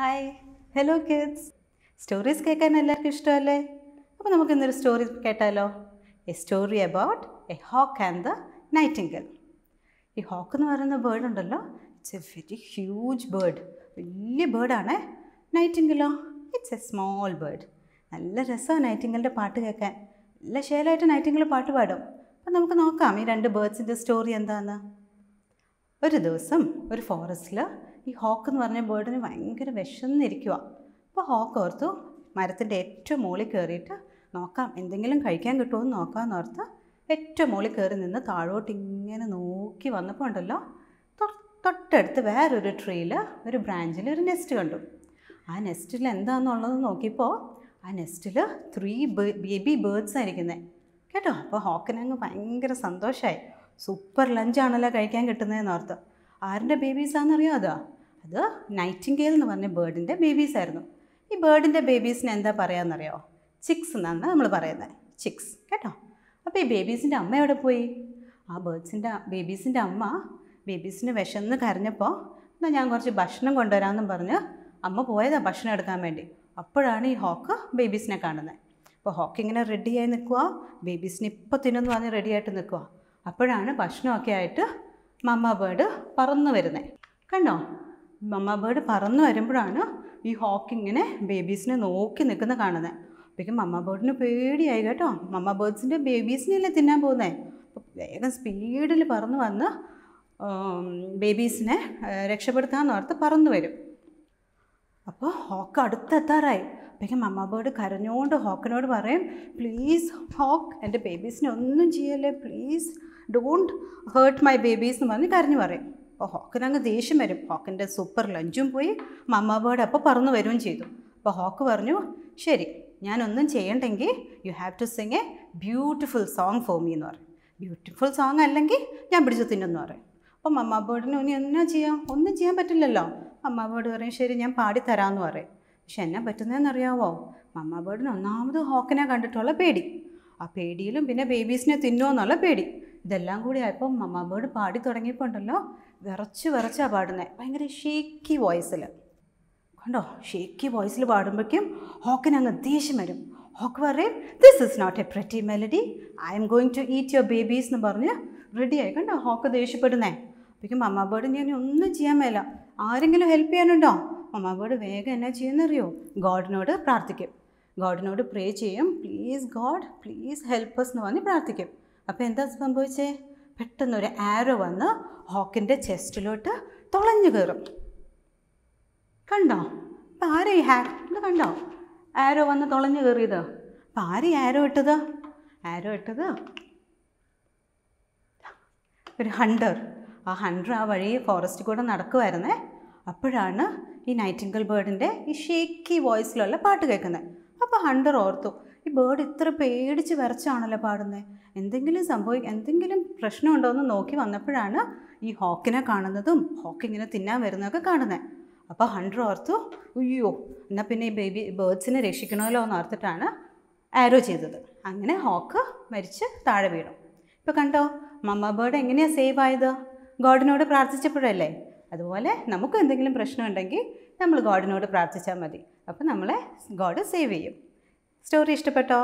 hi hello kids stories കേൾക്കാൻ എല്ലാവർക്കും ഇഷ്ടമല്ലേ അപ്പോൾ നമുക്ക് ഇന്നൊരു സ്റ്റോറി കേട്ടാലോ a story about a hawk and the nightingale ഈ ഹോക്ക് എന്ന് പറയുന്ന ബേർഡ് ഉണ്ടല്ലോ it's a very huge bird വലിയ ബേർഡാണേ നൈറ്റിംഗലോ ഇറ്റ്സ് എ സ്മോൾ ബേർഡ് നല്ല രസമാണ് നൈറ്റിംഗലിൻ്റെ പാട്ട് കേൾക്കാൻ നല്ല ശേലായിട്ട് നൈറ്റിംഗിൾ പാട്ട് പാടും അപ്പം നമുക്ക് നോക്കാം ഈ രണ്ട് ബേർഡ്സിൻ്റെ സ്റ്റോറി എന്താണെന്ന് ഒരു ദിവസം ഒരു ഫോറസ്റ്റിൽ ഈ ഹോക്ക് എന്ന് പറഞ്ഞ ബേർഡിന് ഭയങ്കര വിശന്നിരിക്കുക അപ്പോൾ ഹോക്ക് ഓർത്തു മരത്തിൻ്റെ ഏറ്റവും മുകളിൽ കയറിയിട്ട് നോക്കാം എന്തെങ്കിലും കഴിക്കാൻ കിട്ടുമോ എന്ന് നോക്കാമെന്ന് ഓർത്ത് ഏറ്റവും മുകളിൽ കയറി നിന്ന് താഴോട്ട് ഇങ്ങനെ നോക്കി വന്നപ്പോൾ ഉണ്ടല്ലോ തൊട്ടടുത്ത് വേറൊരു ട്രീയിൽ ഒരു ബ്രാഞ്ചിൽ ഒരു നെസ്റ്റ് കണ്ടു ആ നെസ്റ്റിൽ എന്താണെന്നുള്ളത് നോക്കിയപ്പോൾ ആ നെസ്റ്റിൽ ത്രീ ബേബി ബേർഡ്സ് ആയിരിക്കുന്നത് കേട്ടോ അപ്പോൾ ഹോക്കിനങ്ങ് ഭയങ്കര സന്തോഷമായി സൂപ്പർ ലഞ്ചാണല്ലോ കഴിക്കാൻ കിട്ടുന്നതെന്ന് ഓർത്ത് ആരുടെ ബേബീസാണെന്നറിയാമോ അതാ അത് നൈറ്റിംഗേൽ എന്ന് പറഞ്ഞ ബേർഡിൻ്റെ ബേബീസ് ആയിരുന്നു ഈ ബേർഡിൻ്റെ ബേബീസിന് എന്താ പറയാമെന്നറിയോ ചിക്സ് എന്നാണ് നമ്മൾ പറയുന്നത് ചിക്സ് കേട്ടോ അപ്പോൾ ഈ ബേബീസിൻ്റെ അമ്മ എവിടെ പോയി ആ ബേർഡ്സിൻ്റെ ബേബീസിൻ്റെ അമ്മ ബേബീസിന് വിശന്ന് കരഞ്ഞപ്പോൾ എന്നാൽ ഞാൻ കുറച്ച് ഭക്ഷണം കൊണ്ടുവരാമെന്നും പറഞ്ഞ് അമ്മ പോയതാണ് ഭക്ഷണം എടുക്കാൻ വേണ്ടി അപ്പോഴാണ് ഈ ഹോക്ക് ബേബീസിനെ കാണുന്നത് അപ്പോൾ ഹോക്ക് ഇങ്ങനെ റെഡിയായി നിൽക്കുക ബേബീസിന് ഇപ്പോൾ തിന്നെന്ന് പറഞ്ഞ് റെഡിയായിട്ട് നിൽക്കുക അപ്പോഴാണ് ഭക്ഷണമൊക്കെ ആയിട്ട് മമ്മ ബേർഡ് പറന്നു വരുന്നത് കണ്ടോ മമ്മ ബേർഡ് പറന്ന് വരുമ്പോഴാണ് ഈ ഹോക്ക് ഇങ്ങനെ ബേബീസിനെ നോക്കി നിൽക്കുന്ന കാണുന്നത് അപ്പോഴേക്കും മമ്മ ബേർഡിന് പേടിയായി കേട്ടോ മമ്മ ബേർഡ്സിൻ്റെ ബേബീസിനെയല്ലേ തിന്നാൻ പോകുന്നത് അപ്പോൾ വേഗം സ്പീഡിൽ പറന്ന് വന്ന് ബേബീസിനെ രക്ഷപ്പെടുത്താമെന്ന് ഓർത്ത് പറന്നു വരും അപ്പോൾ ഹോക്ക് അടുത്തെത്താറായി അപ്പോഴേക്കും മമ്മ ബേർഡ് കരഞ്ഞുകൊണ്ട് ഹോക്കിനോട് പറയും പ്ലീസ് ഹോക്ക് എൻ്റെ ബേബീസിനെ ഒന്നും ചെയ്യല്ലേ please don't hurt my babies എന്ന് പറഞ്ഞ് കരഞ്ഞു പറയും അപ്പോൾ ഹോക്കിനങ്ങ് ദേഷ്യം വരും ഹോക്കിൻ്റെ സൂപ്പർ ലഞ്ചും പോയി മമ്മ അപ്പോൾ പറന്നു വരുകയും ചെയ്തു അപ്പോൾ ഹോക്ക് പറഞ്ഞു ശരി ഞാനൊന്നും ചെയ്യണ്ടെങ്കിൽ you have to sing a beautiful song for me എന്ന് പറയും ബ്യൂട്ടിഫുൾ സോങ് അല്ലെങ്കിൽ ഞാൻ പിടിച്ചു തിന്നെന്ന് പറയും അപ്പോൾ മമ്മ ബേർഡിന് ഇനി എന്നാ ചെയ്യാം ഒന്നും ചെയ്യാൻ പറ്റില്ലല്ലോ മമ്മ പറയും ശരി ഞാൻ പാടിത്തരാമെന്ന് പറയും പക്ഷെ എന്നാ പറ്റുന്നതെന്നറിയാവോ മമ്മ ബേർഡിന് ഒന്നാമത് ഹോക്കിനെ കണ്ടിട്ടുള്ള പേടി ആ പേടിയിലും പിന്നെ ബേബീസിനെ തിന്നുമോ എന്നുള്ള പേടി ഇതെല്ലാം കൂടി ആയപ്പോൾ മമ്മ പാടി തുടങ്ങിയപ്പോൾ ഉണ്ടല്ലോ വിറച്ച് വിറച്ചാണ് പാടുന്നത് ഭയങ്കര ഷേക്കി വോയിസിൽ കണ്ടോ ഷേക്കി വോയിസിൽ പാടുമ്പോഴേക്കും ഹോക്കിന് അങ്ങ് ദേഷ്യം വരും ഹോക്ക് പറയും this is not a pretty melody I am going to eat your babies എന്ന് പറഞ്ഞ് റെഡിയായി കണ്ടോ ഹോക്ക് ദേഷ്യപ്പെടുന്നേ അപ്പോഴേക്കും മമ്മ ഞാൻ ഒന്നും ചെയ്യാൻ മേല ആരെങ്കിലും ഹെൽപ്പ് ചെയ്യാനുണ്ടോ മമ്മ വേഗം എന്നാ ചെയ്യുന്നറിയോ ഗോഡിനോട് പ്രാർത്ഥിക്കും ഗോഡിനോട് പ്രേ ചെയ്യും പ്ലീസ് ഗോഡ് പ്ലീസ് ഹെൽപ്പ് എന്ന് പറഞ്ഞ് പ്രാർത്ഥിക്കും അപ്പോൾ എന്താ സംഭവിച്ചേ പെട്ടെന്നൊരു ആരോ വന്ന് ഹോക്കിൻ്റെ ചെസ്റ്റിലോട്ട് തുളഞ്ഞു കയറും കണ്ടോ അപ്പം ആരാ ഈ ഹാ ഇത് കണ്ടോ ആരോ വന്ന് തുളഞ്ഞു കയറിയത് അപ്പം ആര് ആരോ ഇട്ടത് ആരോ ഇട്ടത് ഒരു ഹണ്ടർ ആ ഹണ്ടർ ആ വഴി ഫോറസ്റ്റ് കൂടെ നടക്കുമായിരുന്നേ അപ്പോഴാണ് ഈ നൈറ്റിംഗൽ ബേർഡിൻ്റെ ഈ ഷേക്കി വോയിസിലുള്ള പാട്ട് കേൾക്കുന്നത് അപ്പോൾ ഹണ്ടർ ഓർത്തു ഈ ബേർഡ് ഇത്ര പേടിച്ച് വരച്ചാണല്ലോ പാടുന്നത് എന്തെങ്കിലും സംഭവി എന്തെങ്കിലും പ്രശ്നമുണ്ടോ എന്ന് നോക്കി വന്നപ്പോഴാണ് ഈ ഹോക്കിനെ കാണുന്നതും ഹോക്കിങ്ങനെ തിന്നാൻ വരുന്നതൊക്കെ കാണുന്നത് അപ്പോൾ ഹൺഡ്രഡ് ഓർത്തു അയ്യോ എന്നാൽ പിന്നെ ഈ ബേബി ബേർഡ്സിനെ രക്ഷിക്കണമല്ലോ എന്ന് ഓർത്തിട്ടാണ് ആരോ ചെയ്തത് അങ്ങനെ ഹോക്ക് മരിച്ച് താഴെ വീണു ഇപ്പോൾ കണ്ടോ മമ്മ ബേർഡ് എങ്ങനെയാണ് സേവ് ആയത് ഗോഡിനോട് പ്രാർത്ഥിച്ചപ്പോഴല്ലേ അതുപോലെ നമുക്ക് എന്തെങ്കിലും പ്രശ്നമുണ്ടെങ്കിൽ നമ്മൾ ഗോഡിനോട് പ്രാർത്ഥിച്ചാൽ മതി അപ്പോൾ നമ്മളെ ഗോഡ് സേവ് ചെയ്യും സ്റ്റോറി ഇഷ്ടപ്പെട്ടോ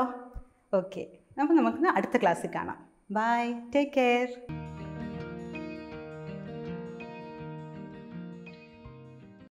ഓക്കെ അപ്പോൾ നമുക്ക് അടുത്ത ക്ലാസ്സിൽ കാണാം ബൈ ടേക്ക് കെയർ